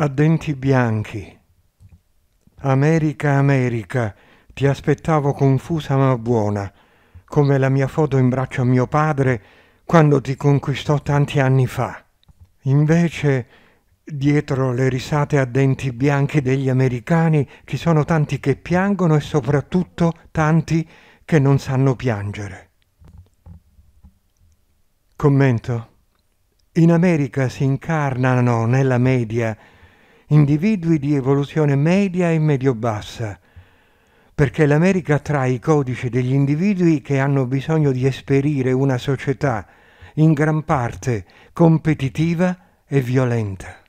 a denti bianchi. America, America, ti aspettavo confusa ma buona, come la mia foto in braccio a mio padre quando ti conquistò tanti anni fa. Invece, dietro le risate a denti bianchi degli americani ci sono tanti che piangono e soprattutto tanti che non sanno piangere. Commento. In America si incarnano nella media individui di evoluzione media e medio-bassa, perché l'America trae i codici degli individui che hanno bisogno di esperire una società in gran parte competitiva e violenta.